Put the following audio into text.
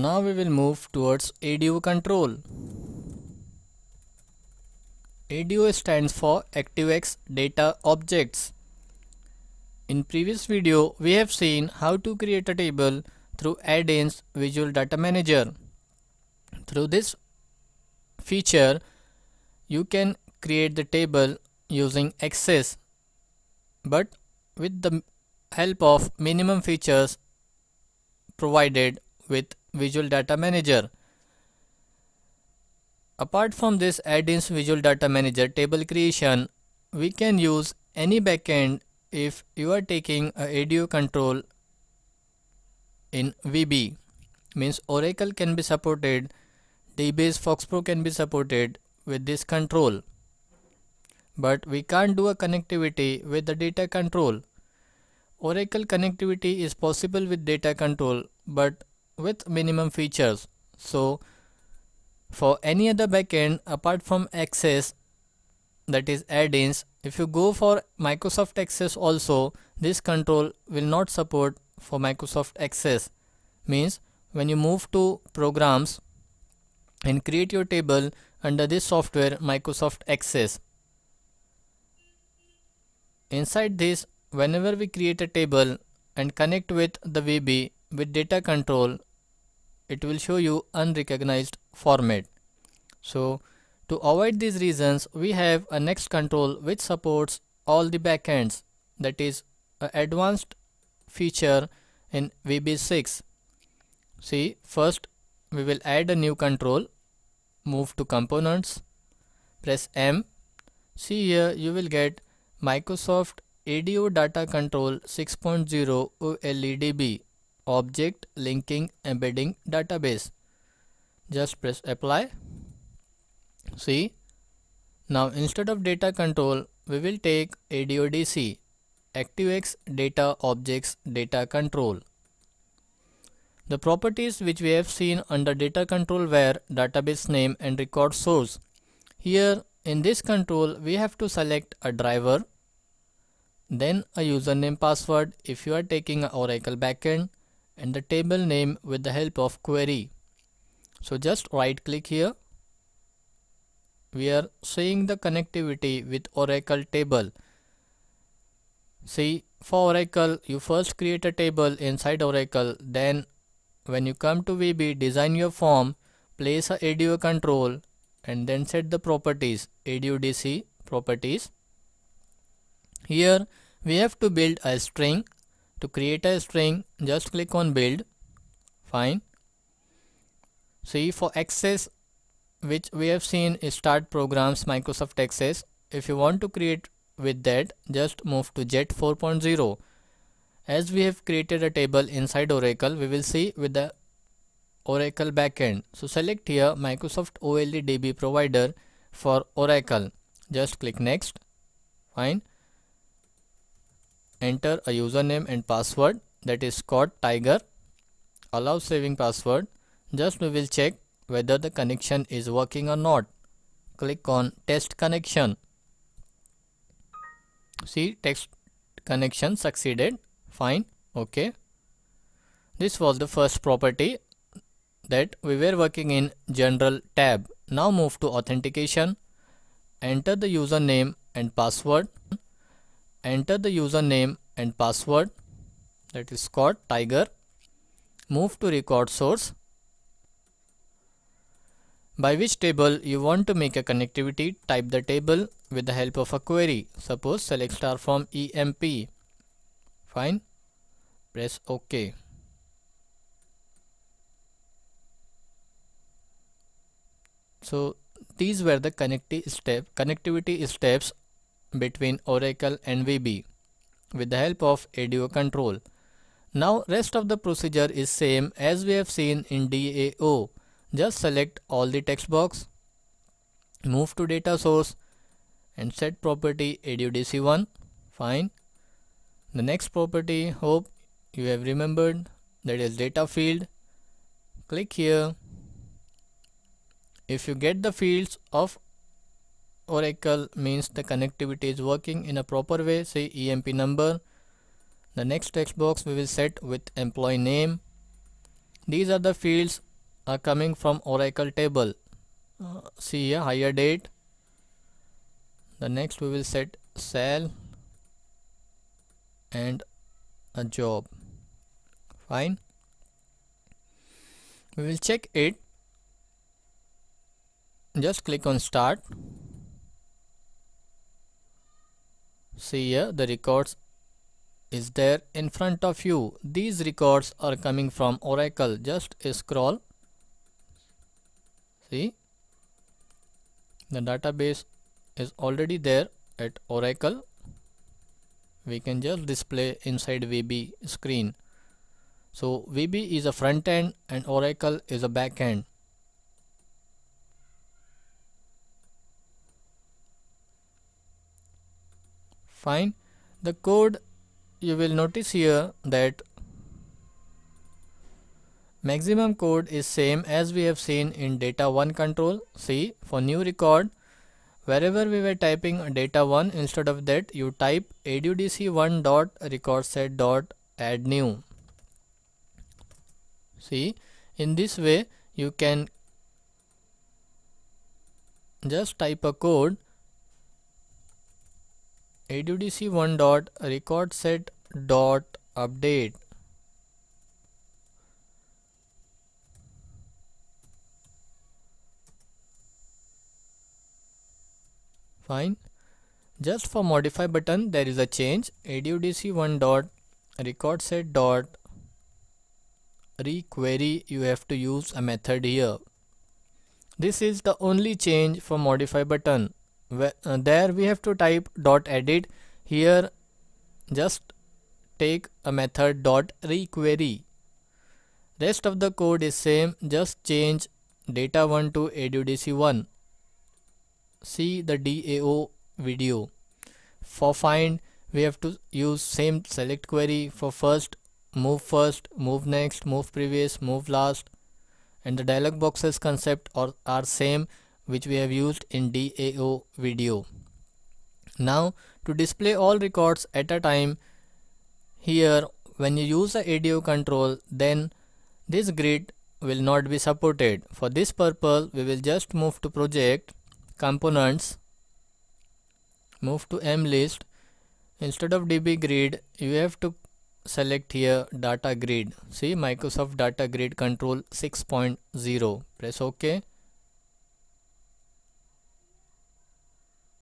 Now we will move towards ADU control. ADO stands for ActiveX Data Objects. In previous video, we have seen how to create a table through add-ins Visual Data Manager. Through this feature, you can create the table using Access, but with the help of minimum features provided with Visual Data Manager. Apart from this add-ins Visual Data Manager table creation, we can use any backend if you are taking a ADO control in VB means Oracle can be supported DBase FoxPro can be supported with this control but we can't do a connectivity with the data control Oracle connectivity is possible with data control but with minimum features so for any other backend apart from access that is add-ins if you go for Microsoft Access also this control will not support for Microsoft Access means when you move to programs and create your table under this software Microsoft Access inside this whenever we create a table and connect with the VB with data control it will show you unrecognized format. So to avoid these reasons, we have a next control which supports all the backends that is an advanced feature in VB6. See first we will add a new control, move to components, press M. See here you will get Microsoft ADO data control 6.0 OLEDB object linking embedding database just press apply see now instead of data control we will take ADODC ActiveX data objects data control the properties which we have seen under data control were database name and record source here in this control we have to select a driver then a username password if you are taking a Oracle backend and the table name with the help of query. So just right click here. We are seeing the connectivity with Oracle table. See for Oracle you first create a table inside Oracle then when you come to VB design your form place a ADO control and then set the properties DC properties. Here we have to build a string to create a string just click on build fine see for access which we have seen is start programs Microsoft Access if you want to create with that just move to jet 4.0 as we have created a table inside Oracle we will see with the Oracle backend so select here Microsoft DB provider for Oracle just click next fine enter a username and password that is Scott tiger allow saving password just we will check whether the connection is working or not click on test connection see text connection succeeded fine okay this was the first property that we were working in general tab now move to authentication enter the username and password enter the username and password that is Scott Tiger move to record source by which table you want to make a connectivity type the table with the help of a query suppose select star from EMP fine press OK so these were the connecti step, connectivity steps between Oracle and VB with the help of ADO control. Now rest of the procedure is same as we have seen in DAO. Just select all the text box, move to data source and set property adodc one Fine. The next property hope you have remembered that is data field. Click here. If you get the fields of oracle means the connectivity is working in a proper way say EMP number the next text box we will set with employee name these are the fields are coming from oracle table uh, see a higher date the next we will set cell and a job fine we will check it just click on start see here the records is there in front of you these records are coming from oracle just scroll see the database is already there at oracle we can just display inside VB screen so VB is a front end and Oracle is a back end fine the code you will notice here that maximum code is same as we have seen in data 1 control see for new record wherever we were typing data 1 instead of that you type addc1 dot record set dot add new see in this way you can just type a code ADDC one dot record set dot update fine just for modify button there is a change ADDC one dot record set dot requery you have to use a method here this is the only change for modify button uh, there we have to type dot edit here just take a method dot requery rest of the code is same just change data1 to adudc1 see the dao video for find we have to use same select query for first move first move next move previous move last and the dialog boxes concept are, are same which we have used in DAO video. Now to display all records at a time here when you use the ADO control then this grid will not be supported. For this purpose we will just move to project components move to M list instead of DB grid you have to select here data grid see Microsoft data grid control 6.0 press OK